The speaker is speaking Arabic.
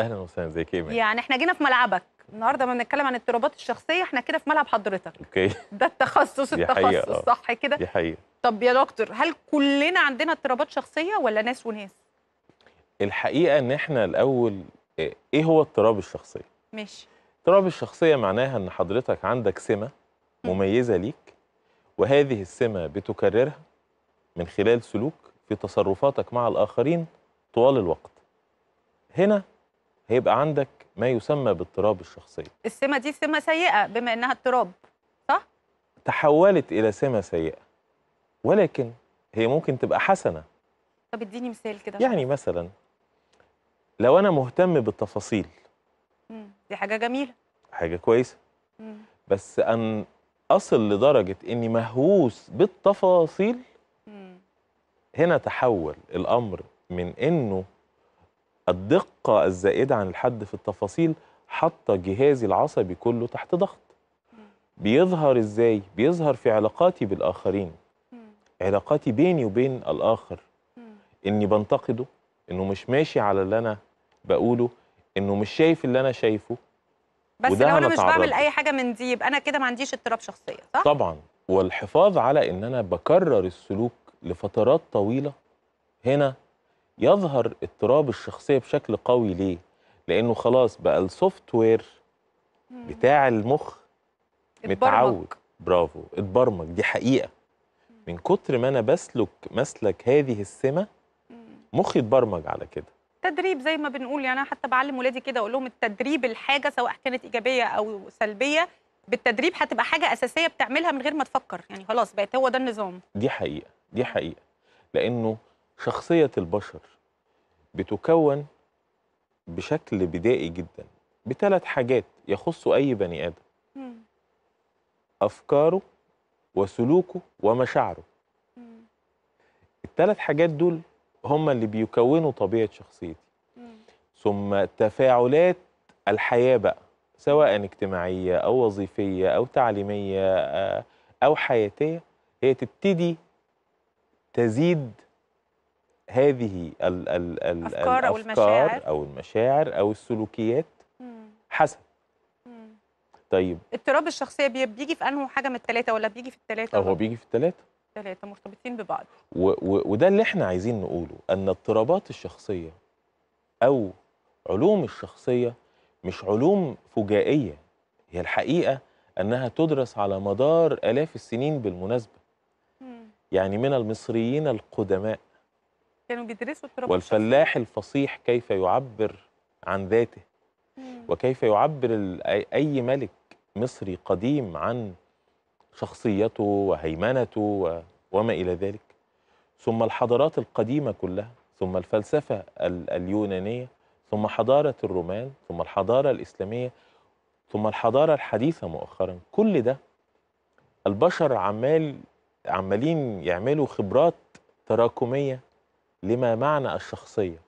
اهلا وسهلا ازيك يا ايمان يعني احنا جينا في ملعبك النهارده ما بنتكلم عن اضطرابات الشخصيه احنا كده في ملعب حضرتك اوكي ده التخصص التخصص آه. صح كده دي حقيقه طب يا دكتور هل كلنا عندنا اضطرابات شخصيه ولا ناس وناس الحقيقه ان احنا الاول ايه هو اضطراب الشخصيه ماشي اضطراب الشخصيه معناها ان حضرتك عندك سمه مميزه ليك وهذه السمه بتكررها من خلال سلوك في تصرفاتك مع الاخرين طوال الوقت هنا هيبقى عندك ما يسمى باضطراب الشخصيه السمه دي سمه سيئه بما انها اضطراب صح تحولت الى سمه سيئه ولكن هي ممكن تبقى حسنه طب اديني مثال كده يعني مثلا لو انا مهتم بالتفاصيل دي حاجه جميله حاجه كويسه بس ان اصل لدرجه اني مهووس بالتفاصيل هنا تحول الامر من انه الدقة الزائدة عن الحد في التفاصيل حتى جهازي العصبي كله تحت ضغط بيظهر إزاي؟ بيظهر في علاقاتي بالآخرين علاقاتي بيني وبين الآخر إني بنتقده إنه مش ماشي على اللي أنا بقوله إنه مش شايف اللي أنا شايفه بس لو أنا مش بعمل أي حاجة من دي يبقى أنا كده ما عنديش اضطراب شخصية صح؟ طبعا والحفاظ على إن أنا بكرر السلوك لفترات طويلة هنا يظهر اضطراب الشخصيه بشكل قوي ليه لانه خلاص بقى السوفت وير بتاع المخ متعود برافو اتبرمج دي حقيقه من كتر ما انا بسلك مسلك هذه السمه مخي اتبرمج على كده تدريب زي ما بنقول يعني انا حتى بعلم ولادي كده اقول لهم التدريب الحاجه سواء كانت ايجابيه او سلبيه بالتدريب هتبقى حاجه اساسيه بتعملها من غير ما تفكر يعني خلاص بقت هو ده النظام دي حقيقه دي حقيقه لانه شخصية البشر بتكون بشكل بدائي جدا بثلاث حاجات يخص أي بني آدم مم. أفكاره وسلوكه ومشاعره مم. الثلاث حاجات دول هم اللي بيكونوا طبيعة شخصيتي ثم تفاعلات الحياة بقى سواء اجتماعية أو وظيفية أو تعليمية آه، أو حياتية هي تبتدي تزيد هذه ال ال ال الأفكار, الأفكار أو المشاعر أو المشاعر أو السلوكيات مم. حسب مم. طيب اضطراب الشخصية بيجي في أنه حاجة من الثلاثة ولا بيجي في الثلاثة؟ هو بيجي في الثلاثة الثلاثة مرتبطين ببعض و و وده اللي احنا عايزين نقوله أن اضطرابات الشخصية أو علوم الشخصية مش علوم فجائية هي الحقيقة أنها تدرس على مدار آلاف السنين بالمناسبة مم. يعني من المصريين القدماء كانوا بيدرسوا التراب والفلاح الفصيح كيف يعبر عن ذاته وكيف يعبر أي ملك مصري قديم عن شخصيته وهيمنته وما إلى ذلك ثم الحضارات القديمة كلها ثم الفلسفة اليونانية ثم حضارة الرومان ثم الحضارة الإسلامية ثم الحضارة الحديثة مؤخرا كل ده البشر عمال عمالين يعملوا خبرات تراكمية لما معنى الشخصية